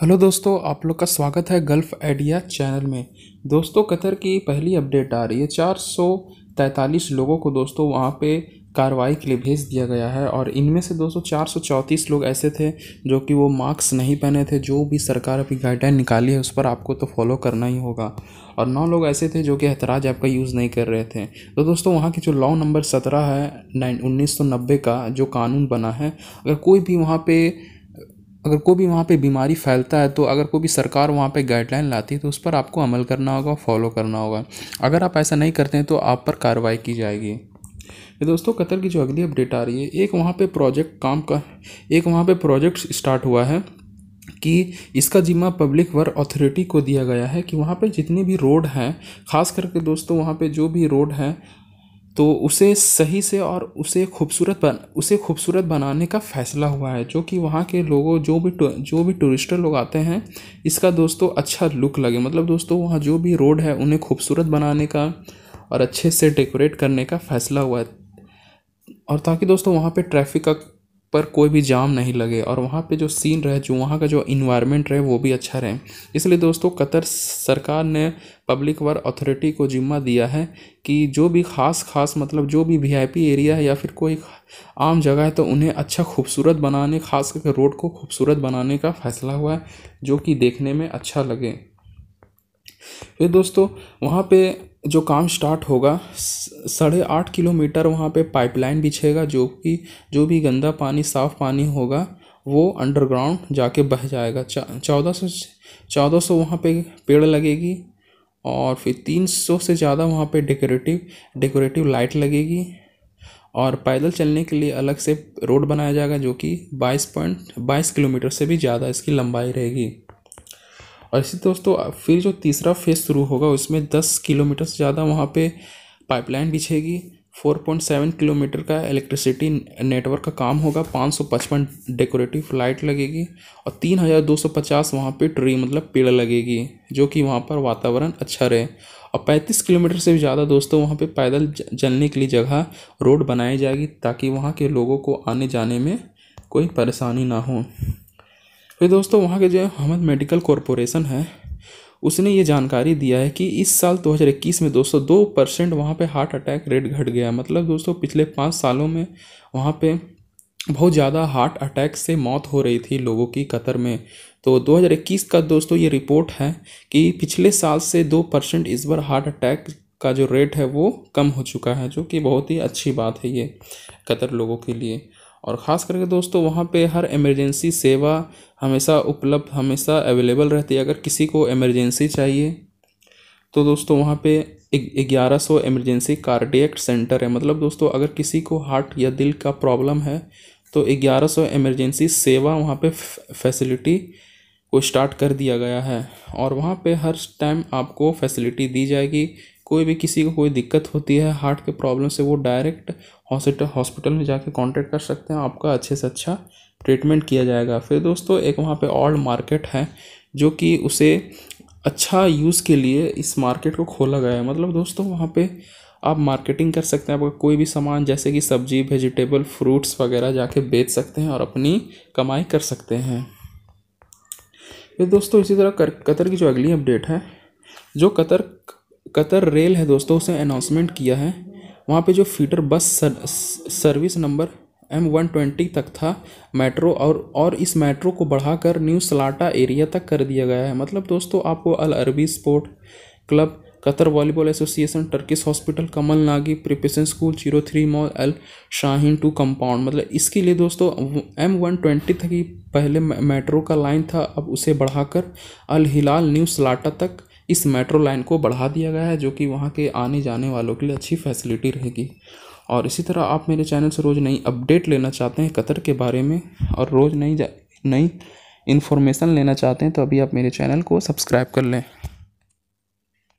hello दोस्तों आप लोग का स्वागत है गल्फ आइडिया चैनल में दोस्तों कतर की पहली अपडेट आ रही है चार सौ लोगों को दोस्तों वहां पे कार्रवाई के लिए भेज दिया गया है और इनमें से दोस्तों चार सौ चौंतीस लोग ऐसे थे जो कि वो मास्क नहीं पहने थे जो भी सरकार अभी गाइडलाइन निकाली है उस पर आपको तो फॉलो करना ही होगा और नौ लोग ऐसे थे जो कि एतराज़ ऐप का यूज़ नहीं कर रहे थे तो दोस्तों वहाँ की जो लॉ नंबर सत्रह है नाइन उन्नीस सौ नब्बे का जो कानून बना है अगर कोई भी वहाँ पर अगर कोई भी वहाँ पे बीमारी फैलता है तो अगर कोई भी सरकार वहाँ पे गाइडलाइन लाती है तो उस पर आपको अमल करना होगा फॉलो करना होगा अगर आप ऐसा नहीं करते हैं तो आप पर कार्रवाई की जाएगी ये दोस्तों कतर की जो अगली अपडेट आ रही है एक वहाँ पे प्रोजेक्ट काम का एक वहाँ पे प्रोजेक्ट स्टार्ट हुआ है कि इसका जिम्मा पब्लिक वर्क अथॉरिटी को दिया गया है कि वहाँ पे जितने भी रोड हैं ख़ास करके दोस्तों वहाँ पे जो भी रोड हैं तो उसे सही से और उसे खूबसूरत बन उसे खूबसूरत बनाने का फ़ैसला हुआ है जो कि वहाँ के लोगों जो भी जो भी टूरिस्टर लोग आते हैं इसका दोस्तों अच्छा लुक लगे मतलब दोस्तों वहाँ जो भी रोड है उन्हें खूबसूरत बनाने का और अच्छे से डेकोरेट करने का फ़ैसला हुआ है और ताकि दोस्तों वहाँ पे ट्रैफिक का पर कोई भी जाम नहीं लगे और वहाँ पे जो सीन रहे जो वहाँ का जो इन्वायरमेंट रहे वो भी अच्छा रहे इसलिए दोस्तों कतर सरकार ने पब्लिक वर्क अथॉरिटी को जिम्मा दिया है कि जो भी ख़ास ख़ास मतलब जो भी वीआईपी एरिया है या फिर कोई आम जगह है तो उन्हें अच्छा खूबसूरत बनाने खास करके रोड को खूबसूरत बनाने का फैसला हुआ है जो कि देखने में अच्छा लगे फिर दोस्तों वहाँ पे जो काम स्टार्ट होगा साढ़े आठ किलोमीटर वहाँ पे पाइपलाइन बिछेगा जो कि जो भी गंदा पानी साफ़ पानी होगा वो अंडरग्राउंड जाके बह जाएगा चौदह सौ चौदह सौ वहाँ पे पेड़ लगेगी और फिर तीन सौ से ज़्यादा वहाँ पे डेकोरेटिव डेकोरेटिव लाइट लगेगी और पैदल चलने के लिए अलग से रोड बनाया जाएगा जो कि बाईस पॉइंट बाईस किलोमीटर से भी ज़्यादा इसकी लंबाई रहेगी और इसी दोस्तों फिर जो तीसरा फेज़ शुरू होगा उसमें दस किलोमीटर से ज़्यादा वहाँ पर पाइपलाइन बिछेगी 4.7 किलोमीटर का इलेक्ट्रिसिटी नेटवर्क का काम होगा 555 डेकोरेटिव लाइट लगेगी और 3250 वहाँ पर ट्री मतलब पेड़ लगेगी जो कि वहाँ पर वातावरण अच्छा रहे और 35 किलोमीटर से भी ज़्यादा दोस्तों वहाँ पर पैदल चलने के लिए जगह रोड बनाई जाएगी ताकि वहाँ के लोगों को आने जाने में कोई परेशानी ना हो फिर दोस्तों वहाँ के जो हमद मेडिकल कॉरपोरेशन है उसने ये जानकारी दिया है कि इस साल 2021 में दोस्तों दो परसेंट वहाँ पर हार्ट अटैक रेट घट गया मतलब दोस्तों पिछले पाँच सालों में वहाँ पे बहुत ज़्यादा हार्ट अटैक से मौत हो रही थी लोगों की कतर में तो 2021 का दोस्तों ये रिपोर्ट है कि पिछले साल से दो परसेंट इस बार हार्ट अटैक का जो रेट है वो कम हो चुका है जो कि बहुत ही अच्छी बात है ये कतर लोगों के लिए और ख़ास करके दोस्तों वहाँ पे हर इमरजेंसी सेवा हमेशा उपलब्ध हमेशा अवेलेबल रहती है अगर किसी को इमरजेंसी चाहिए तो दोस्तों वहाँ पे ग्यारह सौ एमरजेंसी कार्डियक सेंटर है मतलब दोस्तों अगर किसी को हार्ट या दिल का प्रॉब्लम है तो ग्यारह सौ एमरजेंसी सेवा वहाँ पे फैसिलिटी को स्टार्ट कर दिया गया है और वहाँ पे हर टाइम आपको फैसिलिटी दी जाएगी कोई भी किसी को कोई दिक्कत होती है हार्ट के प्रॉब्लम से वो डायरेक्ट हॉस्पिटल हॉस्पिटल में जाके कांटेक्ट कर सकते हैं आपका अच्छे से अच्छा ट्रीटमेंट किया जाएगा फिर दोस्तों एक वहाँ पे ऑल्ड मार्केट है जो कि उसे अच्छा यूज़ के लिए इस मार्केट को खोला गया है मतलब दोस्तों वहाँ पर आप मार्केटिंग कर सकते हैं आपका कोई भी सामान जैसे कि सब्जी वेजिटेबल फ्रूट्स वगैरह जाके बेच सकते हैं और अपनी कमाई कर सकते हैं फिर दोस्तों इसी तरह कतर की जो अगली अपडेट है जो कतर कतर रेल है दोस्तों उसे अनाउंसमेंट किया है वहाँ पे जो feeder bus sir, service number M one twenty तक था मेट्रो और और इस मेट्रो को बढ़ाकर न्यू सलाटा एरिया तक कर दिया गया है मतलब दोस्तों आपको Al Arabi sport club Qatar volleyball association Turkish hospital कमल नागी preparation school zero three mall Al Shaheen two compound मतलब इसके लिए दोस्तों एम वन ट्वेंटी तक ही पहले मेट्रो का लाइन था अब उसे बढ़ाकर अल हिलाल न्यू सलाटा तक इस मेट्रो लाइन को बढ़ा दिया गया है जो कि वहाँ के आने जाने वालों के लिए अच्छी फैसिलिटी रहेगी और इसी तरह आप मेरे चैनल से रोज़ नई अपडेट लेना चाहते हैं कतर के बारे में और रोज़ नई नई इन्फॉर्मेशन लेना चाहते हैं तो अभी आप मेरे चैनल को सब्सक्राइब कर लें